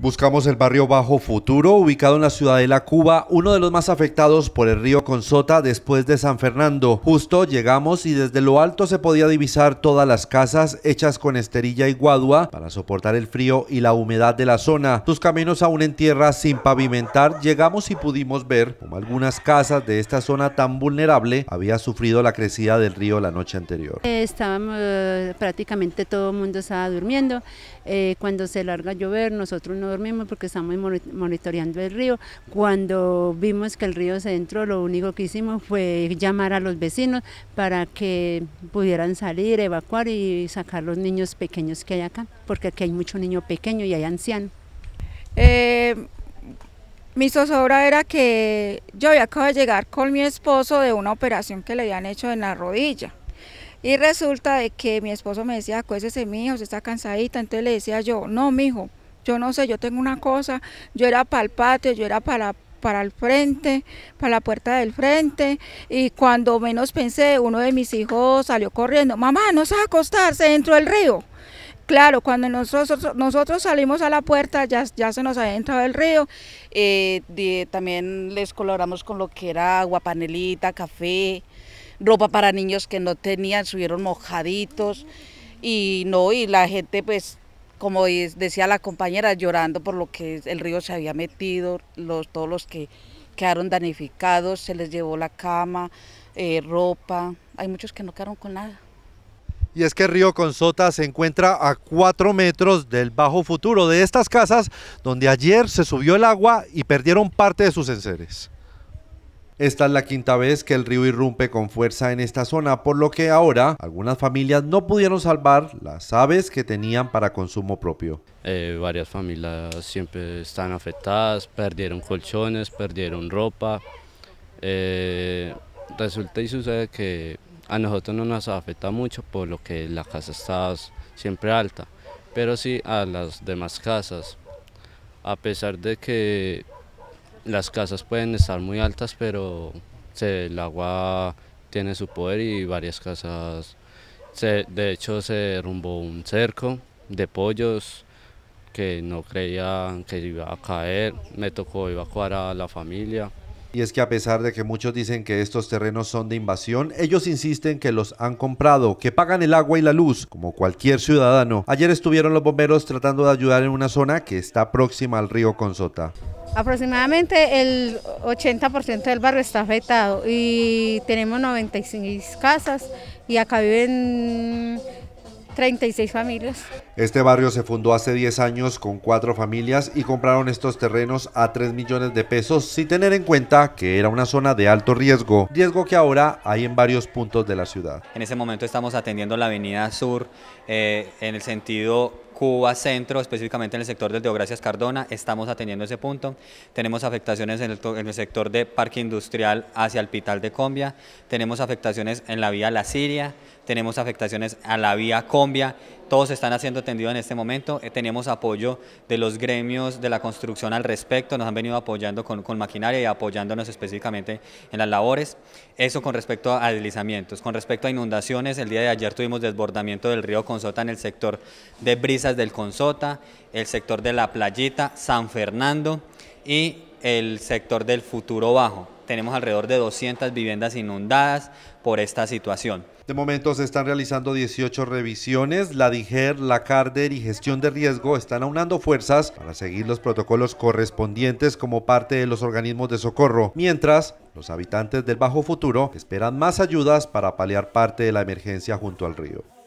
Buscamos el barrio Bajo Futuro, ubicado en la ciudad de La Cuba, uno de los más afectados por el río Consota después de San Fernando. Justo llegamos y desde lo alto se podía divisar todas las casas hechas con esterilla y guadua para soportar el frío y la humedad de la zona. Sus caminos aún en tierra sin pavimentar, llegamos y pudimos ver como algunas casas de esta zona tan vulnerable había sufrido la crecida del río la noche anterior. Eh, estábamos eh, prácticamente todo el mundo estaba durmiendo. Eh, cuando se larga a llover, nosotros no dormimos porque estamos monitoreando el río. Cuando vimos que el río se entró, lo único que hicimos fue llamar a los vecinos para que pudieran salir, evacuar y sacar los niños pequeños que hay acá, porque aquí hay mucho niño pequeño y hay anciano. Eh, mi zozobra era que yo había acabado de llegar con mi esposo de una operación que le habían hecho en la rodilla. Y resulta de que mi esposo me decía, acuéstese mi hijo, se está cansadita. Entonces le decía yo, no, mi hijo, yo no sé, yo tengo una cosa, yo era para el patio, yo era para para el frente, para la puerta del frente, y cuando menos pensé, uno de mis hijos salió corriendo, mamá, no se va a acostarse dentro del río. Claro, cuando nosotros, nosotros salimos a la puerta ya, se nos había entrado el río. Eh, también les colaboramos con lo que era agua, panelita, café, ropa para niños que no tenían, subieron mojaditos y no, y la gente pues como decía la compañera, llorando por lo que el río se había metido, los, todos los que quedaron danificados, se les llevó la cama, eh, ropa, hay muchos que no quedaron con nada. Y es que el Río Consota se encuentra a cuatro metros del bajo futuro de estas casas, donde ayer se subió el agua y perdieron parte de sus enseres. Esta es la quinta vez que el río irrumpe con fuerza en esta zona, por lo que ahora algunas familias no pudieron salvar las aves que tenían para consumo propio. Eh, varias familias siempre están afectadas, perdieron colchones, perdieron ropa. Eh, resulta y sucede que a nosotros no nos afecta mucho por lo que la casa está siempre alta, pero sí a las demás casas. A pesar de que las casas pueden estar muy altas, pero el agua tiene su poder y varias casas, de hecho se derrumbó un cerco de pollos que no creían que iba a caer, me tocó evacuar a la familia. Y es que a pesar de que muchos dicen que estos terrenos son de invasión, ellos insisten que los han comprado, que pagan el agua y la luz, como cualquier ciudadano. Ayer estuvieron los bomberos tratando de ayudar en una zona que está próxima al río Consota. Aproximadamente el 80% del barrio está afectado y tenemos 96 casas y acá viven 36 familias. Este barrio se fundó hace 10 años con cuatro familias y compraron estos terrenos a 3 millones de pesos sin tener en cuenta que era una zona de alto riesgo, riesgo que ahora hay en varios puntos de la ciudad. En ese momento estamos atendiendo la avenida sur eh, en el sentido Cuba Centro, específicamente en el sector del Deogracias Cardona, estamos atendiendo ese punto. Tenemos afectaciones en el, en el sector de Parque Industrial hacia el Pital de Combia, tenemos afectaciones en la vía La Siria, tenemos afectaciones a la vía Combia todos están haciendo atendido en este momento. Eh, tenemos apoyo de los gremios de la construcción al respecto, nos han venido apoyando con, con, maquinaria y apoyándonos específicamente en las labores. Eso con respecto a, deslizamientos. Con respecto a inundaciones, el día de ayer tuvimos desbordamiento del río Consota en el sector de Brisas del Consota, el sector de La Playita, San Fernando y el sector del futuro bajo. Tenemos alrededor de 200 viviendas inundadas por esta situación. De este momento se están realizando 18 revisiones. La DIGER, la CARDER y gestión de riesgo están aunando fuerzas para seguir los protocolos correspondientes como parte de los organismos de socorro, mientras los habitantes del Bajo Futuro esperan más ayudas para paliar parte de la emergencia junto al río.